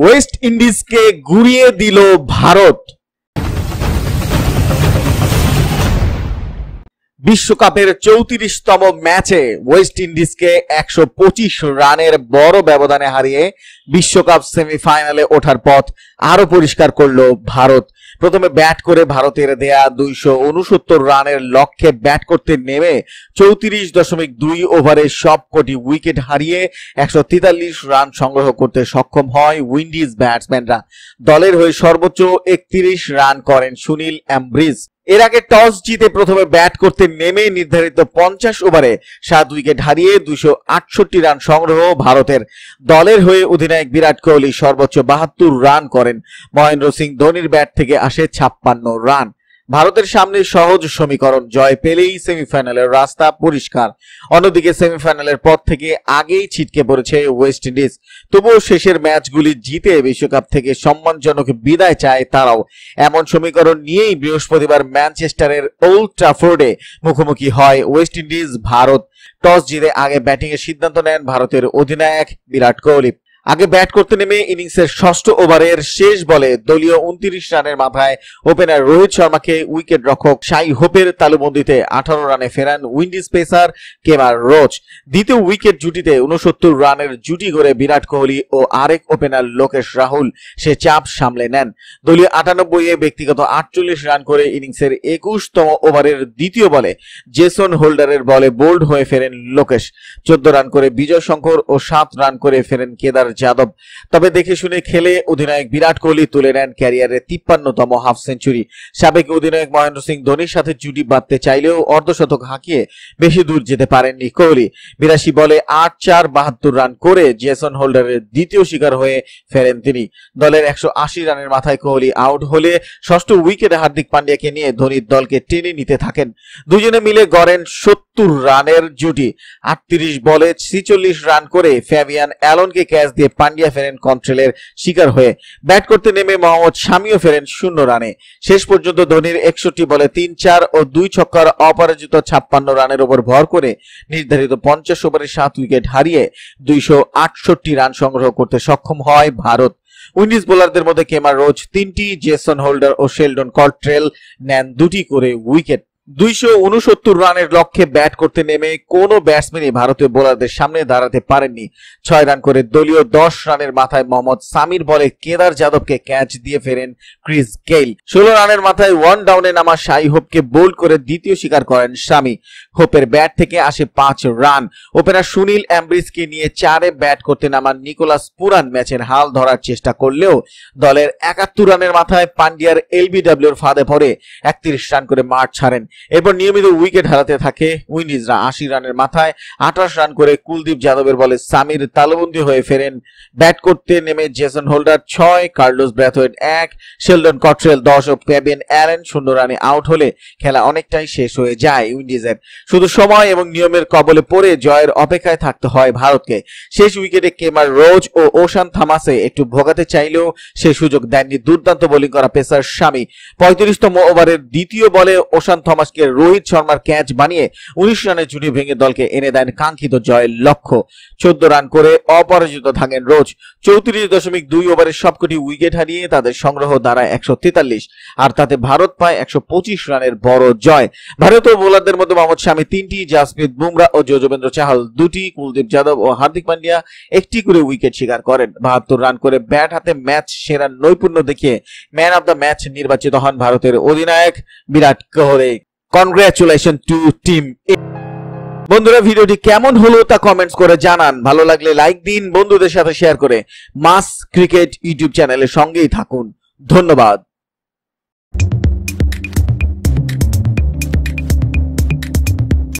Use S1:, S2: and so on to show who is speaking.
S1: West ইন্ডিজকে ঘুরিয়ে দিল ভারত বিশ্বকাপের চৌত্রিশতম ম্যাচে ওয়েস্ট ইন্ডিজকে একশো পঁচিশ রানের বড় ব্যবধানে হারিয়ে বিশ্বকাপ সেমিফাইনালে ওঠার পথ আরো পরিষ্কার করল ভারত প্রথমে ব্যাট করে ভারতের দেয়া দুইশো রানের লক্ষ্যে ব্যাট করতে নেমে চৌত্রিশ দশমিক দুই ওভারে সবকটি উইকেট হারিয়ে একশো তেতাল্লিশ রান সংগ্রহ করতে সক্ষম হয় উইন্ডিজ ব্যাটসম্যানরা দলের হয়ে সর্বোচ্চ একত্রিশ রান করেন সুনীল অ্যাম্ব্রিজ এর আগে টস জিতে প্রথমে ব্যাট করতে নেমে নির্ধারিত পঞ্চাশ ওভারে সাত উইকেট হারিয়ে দুশো আটষট্টি রান সংগ্রহ ভারতের দলের হয়ে অধিনায়ক বিরাট কোহলি সর্বোচ্চ বাহাত্তর রান করেন মহেন্দ্র সিং ধোনির ব্যাট থেকে আসে ছাপ্পান্ন রান ভারতের সামনে সহজ সমীকরণ জয় পেলেই সেমিফাইনালের রাস্তা পরিষ্কার অন্যদিকে সেমিফাইনালের পর থেকে আগেই ছিটকে পড়েছে ওয়েস্ট ইন্ডিজ তবুও শেষের ম্যাচগুলি জিতে বিশ্বকাপ থেকে সম্মানজনক বিদায় চায় তারাও এমন সমীকরণ নিয়েই বৃহস্পতিবার ম্যানচেস্টারের ওল্ড ট্রাফোর্ডে মুখোমুখি হয় ওয়েস্ট ইন্ডিজ ভারত টস জিতে আগে ব্যাটিংয়ের সিদ্ধান্ত নেন ভারতের অধিনায়ক বিরাট কোহলি আগে ব্যাট করতে নেমে ইনিংসের ষষ্ঠ ওভারের শেষ বলে দলীয় উনত্রিশ রানের মাথায় ওপেনার রোহিত শর্মাকে উইকেট রক্ষক সাই হোপের তালুবন্দিতে আঠারো রানে ফেরান উইন্ডিজ পেসার কেমার রোচ দ্বিতীয় উইকেট জুটিতে উনসত্তর রানের জুটি গড়ে বিরাট কোহলি ও আরেক ওপেনার লোকেশ রাহুল সে চাপ সামলে নেন দলীয় আটানব্বই এ ব্যক্তিগত আটচল্লিশ রান করে ইনিংসের একুশতম ওভারের দ্বিতীয় বলে জেসন হোল্ডারের বলে বোল্ড হয়ে ফেরেন লোকেশ চোদ্দ রান করে বিজয় শঙ্কর ও সাত রান করে ফেরেন কেদার যাদব তবে দেখে শুনে খেলে অধিনায়ক বিরাট কোহলি তুলে নেন ক্যারিয়ারে তিপ্পান্নতম হাফ সেঞ্চুরি সাবেক অধিনায়ক মহেন্দ্র সিং ধোনির সাথে জুটি বাঁধতে চাইলেও অর্ধশতক হাঁকিয়ে বেশি দূর যেতে পারেননি কোহলি বিরাশি বলে আট চার বাহাত্তর রান করে জেসন হোল্ডারের দ্বিতীয় শিকার হয়ে ফেরেন তিনি দলের একশো আশি রানের মাথায় কোহলি আউট হলে ষষ্ঠ উইকেটে হার্দিক পান্ডিয়াকে নিয়ে ধোনির দলকে টেনে নিতে থাকেন দুজনে মিলে গড়েন সত্তর রানের জুটি আটত্রিশ বলে ছিচল্লিশ রান করে ফ্যাবিয়ান অ্যালনকে ক্যাচ দিয়ে দিয়ে পান্ডিয়া ফেরেন কন্ট্রেলের শিকার হয়ে ব্যাট করতে নেমে মোহাম্মদ শামিও ফেরেন শূন্য রানে শেষ পর্যন্ত ধোনির একষট্টি বলে তিন চার ও দুই ছক্কার অপরাজিত ছাপ্পান্ন রানের ওপর ভর করে নির্ধারিত পঞ্চাশ ওভারে সাত উইকেট হারিয়ে দুইশো রান সংগ্রহ করতে সক্ষম হয় ভারত উইন্ডিজ বোলারদের মধ্যে কেমার রোজ তিনটি জেসন হোল্ডার ও শেলডন কর্ট্রেল নেন দুটি করে উইকেট দুইশো উনসত্তর রানের লক্ষ্যে ব্যাট করতে নেমে কোনো ব্যাটসম্যানই ভারতীয় বোলারদের সামনে দাঁড়াতে পারেননি ছয় রান করে দলীয় দশ রানের মাথায় মোহাম্মদ সামির বলে কেদার যাদবকে ক্যাচ দিয়ে ফেরেন ক্রিস গেইল ষোলো রানের মাথায় ওয়ান ডাউনে নামা সাই হোপকে বোল্ড করে দ্বিতীয় শিকার করেন স্বামী হোপের ব্যাট থেকে আসে পাঁচ রান ওপেনার সুনীল অ্যাম্ব্রিসকে নিয়ে চারে ব্যাট করতে নামা নিকোলাস পুরান ম্যাচের হাল ধরার চেষ্টা করলেও দলের একাত্তর রানের মাথায় পান্ডিয়ার এলবিডব্লিউর ফাঁদে ভরে একত্রিশ রান করে মাঠ ছাড়েন এরপর নিয়মিত উইকেট হারাতে থাকে উইন্ডিজরা আশি রানের মাথায় আঠাশ রান করে কুলদীপ যাদবের বলে সামির তালবন্দি হয়ে ফেরেন ব্যাট করতে নেমে জেসন হোল্ডার ছয় কার্লোস ব্র্যাথওয়েট এক শেলডন কট্রেল দশ ও পেবিন অ্যারেন শূন্য রানে আউট হলে খেলা অনেকটাই শেষ হয়ে যায় উইন্ডিজের শুধু সময় এবং নিয়মের কবলে পড়ে জয়ের অপেক্ষায় থাকতে হয় ভারতকে শেষ উইকেটে কেমার রোজ ও ওশান থামাসে একটু ভোগাতে চাইলেও সে সুযোগ দেননি দুর্দান্ত বোলিং করা পেসার স্বামী পঁয়ত্রিশতম ওভারের দ্বিতীয় বলে ওশান থমাস থমাসকে রোহিত শর্মার ক্যাচ বানিয়ে উনিশ রানের জুটি ভেঙে দলকে এনে দেন কাঙ্ক্ষিত জয়ের লক্ষ্য চোদ্দ রান করে অপরাজিত থাকেন রোজ চৌত্রিশ দশমিক দুই ওভারের সবকটি উইকেট হারিয়ে তাদের সংগ্রহ দাঁড়ায় একশো তেতাল্লিশ আর তাতে ভারত পায় একশো পঁচিশ রানের বড় জয় ভারতীয় বোলারদের মধ্যে মোহাম্মদ স্বামী তিনটি জাসপ্রীত বুমরা ও যোজবেন্দ্র চাহাল দুটি কুলদীপ যাদব ও হার্দিক পান্ডিয়া একটি করে উইকেট শিকার করেন বাহাত্তর রান করে ব্যাট হাতে ম্যাচ সেরা নৈপুণ্য দেখিয়ে ম্যান অব দ্য ম্যাচ নির্বাচিত হন ভারতের অধিনায়ক Virat Kohli congratulation to team বন্ধুরা ভিডিওটি কেমন হলো তা কমেন্টস করে জানান ভালো লাগলে লাইক দিন বন্ধুদের সাথে শেয়ার করে মাস ক্রিকেট ইউটিউব চ্যানেলের সঙ্গেই থাকুন ধন্যবাদ